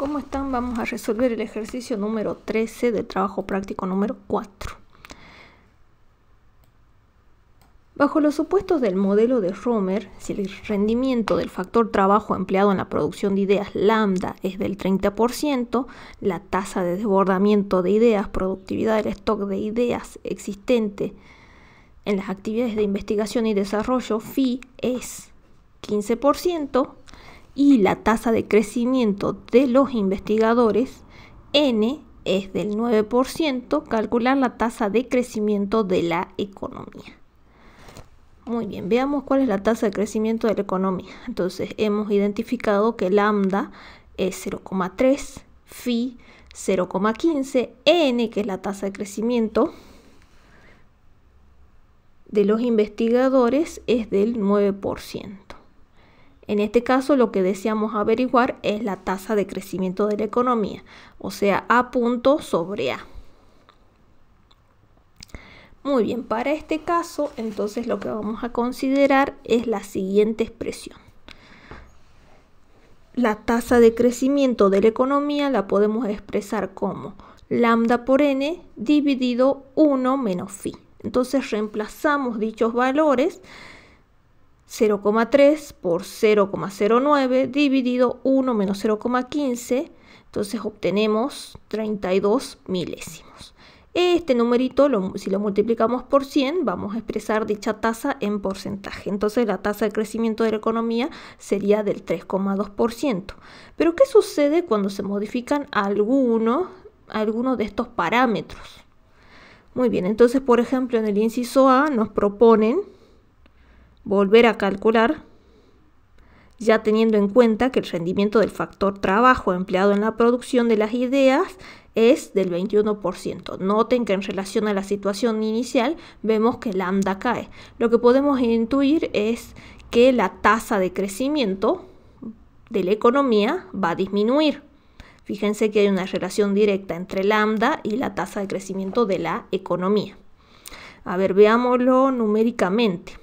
¿Cómo están? Vamos a resolver el ejercicio número 13 del trabajo práctico número 4. Bajo los supuestos del modelo de Romer, si el rendimiento del factor trabajo empleado en la producción de ideas lambda es del 30%, la tasa de desbordamiento de ideas, productividad del stock de ideas existente en las actividades de investigación y desarrollo, fi es 15%, y la tasa de crecimiento de los investigadores, N es del 9%, calcular la tasa de crecimiento de la economía. Muy bien, veamos cuál es la tasa de crecimiento de la economía. Entonces, hemos identificado que lambda es 0,3, phi 0,15, n, que es la tasa de crecimiento de los investigadores, es del 9%. En este caso lo que deseamos averiguar es la tasa de crecimiento de la economía, o sea, A punto sobre A. Muy bien, para este caso entonces lo que vamos a considerar es la siguiente expresión. La tasa de crecimiento de la economía la podemos expresar como lambda por n dividido 1 menos phi. Entonces reemplazamos dichos valores 0,3 por 0,09 dividido 1 menos 0,15, entonces obtenemos 32 milésimos. Este numerito, si lo multiplicamos por 100, vamos a expresar dicha tasa en porcentaje. Entonces la tasa de crecimiento de la economía sería del 3,2%. Pero ¿qué sucede cuando se modifican algunos, algunos de estos parámetros? Muy bien, entonces por ejemplo en el inciso A nos proponen volver a calcular ya teniendo en cuenta que el rendimiento del factor trabajo empleado en la producción de las ideas es del 21%. Noten que en relación a la situación inicial vemos que lambda cae. Lo que podemos intuir es que la tasa de crecimiento de la economía va a disminuir. Fíjense que hay una relación directa entre lambda y la tasa de crecimiento de la economía. A ver, veámoslo numéricamente.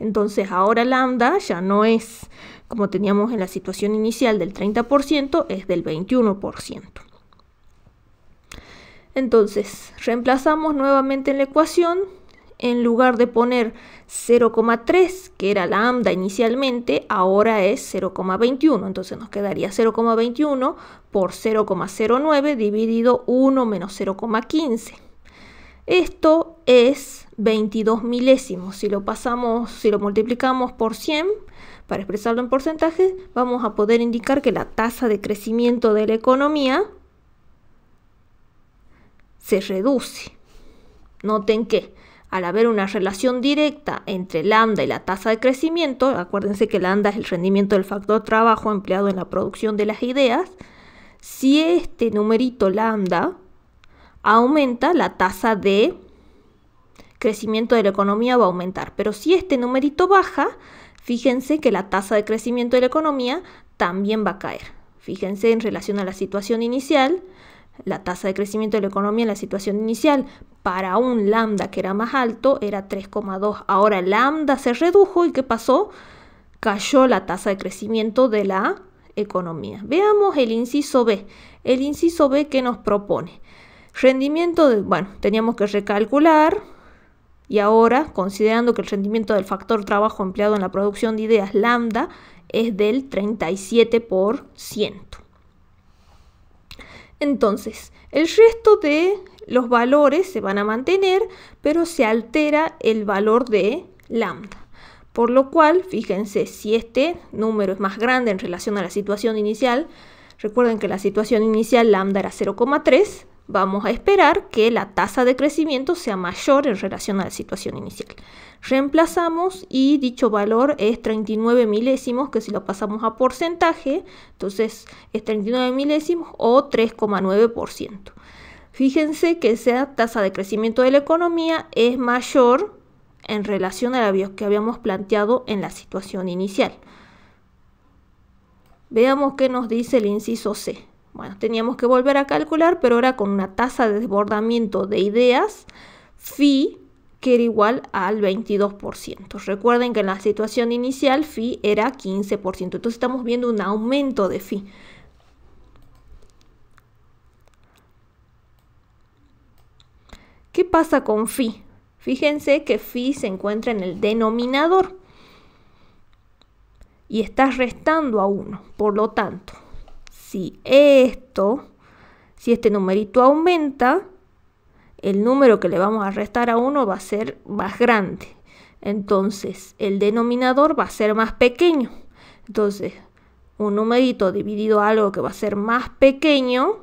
Entonces ahora lambda ya no es como teníamos en la situación inicial del 30%, es del 21%. Entonces, reemplazamos nuevamente en la ecuación, en lugar de poner 0,3, que era lambda inicialmente, ahora es 0,21. Entonces nos quedaría 0,21 por 0,09 dividido 1 menos 0,15. Esto es 22 milésimos. Si lo pasamos, si lo multiplicamos por 100, para expresarlo en porcentaje, vamos a poder indicar que la tasa de crecimiento de la economía se reduce. Noten que al haber una relación directa entre lambda y la tasa de crecimiento, acuérdense que lambda es el rendimiento del factor trabajo empleado en la producción de las ideas, si este numerito lambda aumenta la tasa de crecimiento de la economía va a aumentar. Pero si este numerito baja, fíjense que la tasa de crecimiento de la economía también va a caer. Fíjense en relación a la situación inicial, la tasa de crecimiento de la economía en la situación inicial para un lambda que era más alto era 3,2. Ahora lambda se redujo y ¿qué pasó? Cayó la tasa de crecimiento de la economía. Veamos el inciso B. El inciso B que nos propone Rendimiento, de, bueno, teníamos que recalcular y ahora, considerando que el rendimiento del factor trabajo empleado en la producción de ideas lambda es del 37%. Entonces, el resto de los valores se van a mantener, pero se altera el valor de lambda. Por lo cual, fíjense, si este número es más grande en relación a la situación inicial, recuerden que la situación inicial lambda era 0,3, vamos a esperar que la tasa de crecimiento sea mayor en relación a la situación inicial. Reemplazamos y dicho valor es 39 milésimos, que si lo pasamos a porcentaje, entonces es 39 milésimos o 3,9%. Fíjense que esa tasa de crecimiento de la economía es mayor en relación a la que habíamos planteado en la situación inicial. Veamos qué nos dice el inciso C. Bueno, teníamos que volver a calcular, pero ahora con una tasa de desbordamiento de ideas, phi, que era igual al 22%. Recuerden que en la situación inicial phi era 15%, entonces estamos viendo un aumento de phi. ¿Qué pasa con phi? Fíjense que phi se encuentra en el denominador y estás restando a 1, por lo tanto, si esto, si este numerito aumenta, el número que le vamos a restar a 1 va a ser más grande. Entonces, el denominador va a ser más pequeño. Entonces, un numerito dividido a algo que va a ser más pequeño,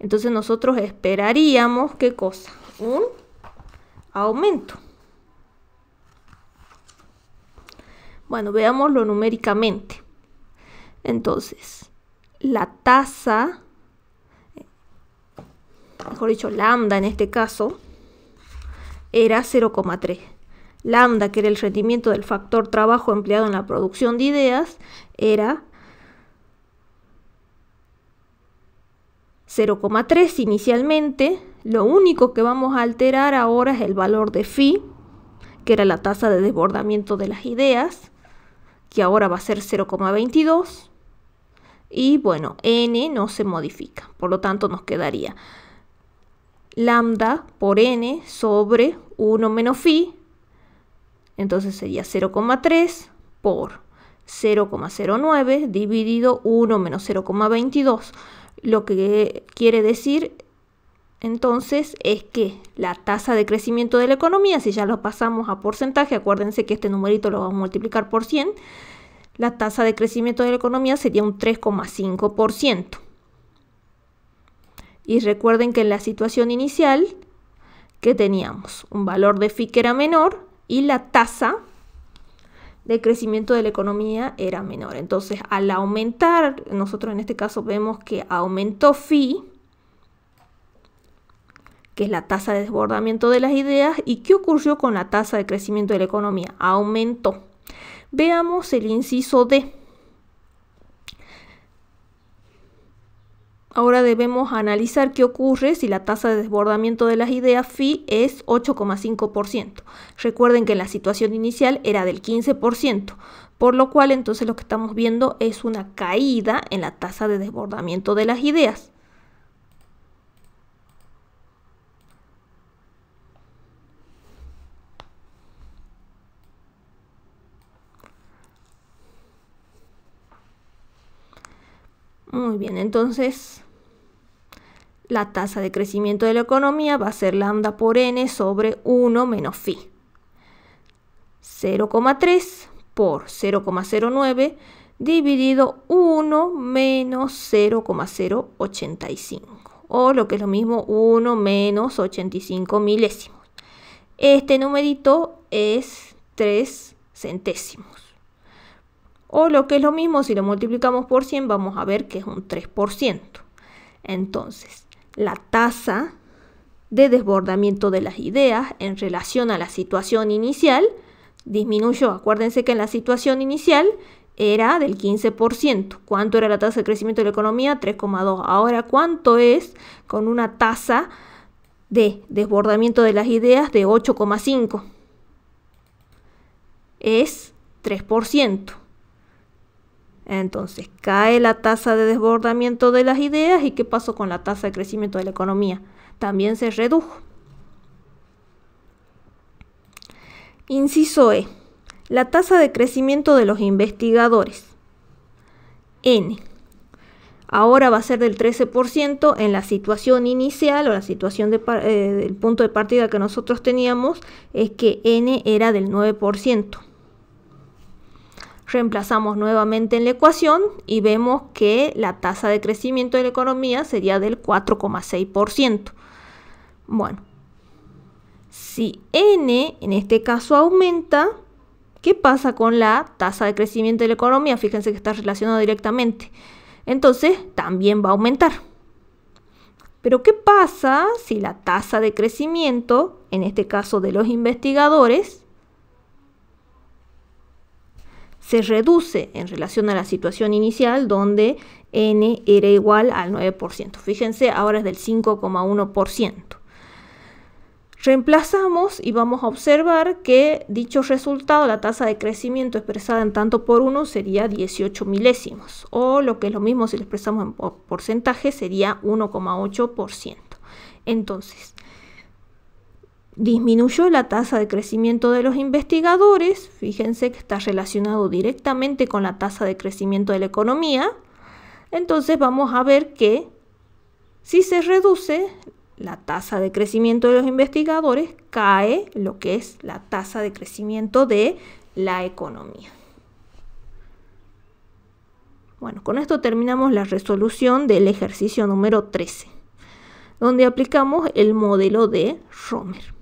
entonces nosotros esperaríamos, ¿qué cosa? Un aumento. Bueno, veámoslo numéricamente. Entonces, la tasa, mejor dicho, lambda en este caso, era 0,3. Lambda, que era el rendimiento del factor trabajo empleado en la producción de ideas, era 0,3 inicialmente. Lo único que vamos a alterar ahora es el valor de phi, que era la tasa de desbordamiento de las ideas, que ahora va a ser 0,22 y bueno, n no se modifica, por lo tanto nos quedaría lambda por n sobre 1 menos phi, entonces sería 0,3 por 0,09 dividido 1 menos 0,22, lo que quiere decir entonces es que la tasa de crecimiento de la economía, si ya lo pasamos a porcentaje, acuérdense que este numerito lo vamos a multiplicar por 100, la tasa de crecimiento de la economía sería un 3,5%. Y recuerden que en la situación inicial que teníamos un valor de que era menor y la tasa de crecimiento de la economía era menor. Entonces, al aumentar, nosotros en este caso vemos que aumentó FI, que es la tasa de desbordamiento de las ideas, y qué ocurrió con la tasa de crecimiento de la economía. Aumentó. Veamos el inciso D. Ahora debemos analizar qué ocurre si la tasa de desbordamiento de las ideas phi es 8,5%. Recuerden que la situación inicial era del 15%, por lo cual entonces lo que estamos viendo es una caída en la tasa de desbordamiento de las ideas. Muy bien, entonces la tasa de crecimiento de la economía va a ser lambda por n sobre 1 menos phi. 0,3 por 0,09 dividido 1 menos 0,085. O lo que es lo mismo, 1 menos 85 milésimos. Este numerito es 3 centésimos. O lo que es lo mismo, si lo multiplicamos por 100, vamos a ver que es un 3%. Entonces, la tasa de desbordamiento de las ideas en relación a la situación inicial disminuyó. Acuérdense que en la situación inicial era del 15%. ¿Cuánto era la tasa de crecimiento de la economía? 3,2. Ahora, ¿cuánto es con una tasa de desbordamiento de las ideas de 8,5? Es 3%. Entonces cae la tasa de desbordamiento de las ideas y qué pasó con la tasa de crecimiento de la economía. También se redujo. Inciso E. La tasa de crecimiento de los investigadores. N. Ahora va a ser del 13% en la situación inicial o la situación eh, del punto de partida que nosotros teníamos es que N era del 9%. Reemplazamos nuevamente en la ecuación y vemos que la tasa de crecimiento de la economía sería del 4,6%. Bueno, si n en este caso aumenta, ¿qué pasa con la tasa de crecimiento de la economía? Fíjense que está relacionado directamente. Entonces, también va a aumentar. Pero ¿qué pasa si la tasa de crecimiento, en este caso de los investigadores, se reduce en relación a la situación inicial donde n era igual al 9%. Fíjense, ahora es del 5,1%. Reemplazamos y vamos a observar que dicho resultado, la tasa de crecimiento expresada en tanto por 1 sería 18 milésimos, o lo que es lo mismo si lo expresamos en porcentaje sería 1,8%. Entonces, disminuyó la tasa de crecimiento de los investigadores, fíjense que está relacionado directamente con la tasa de crecimiento de la economía, entonces vamos a ver que si se reduce la tasa de crecimiento de los investigadores, cae lo que es la tasa de crecimiento de la economía. Bueno, con esto terminamos la resolución del ejercicio número 13, donde aplicamos el modelo de Romer.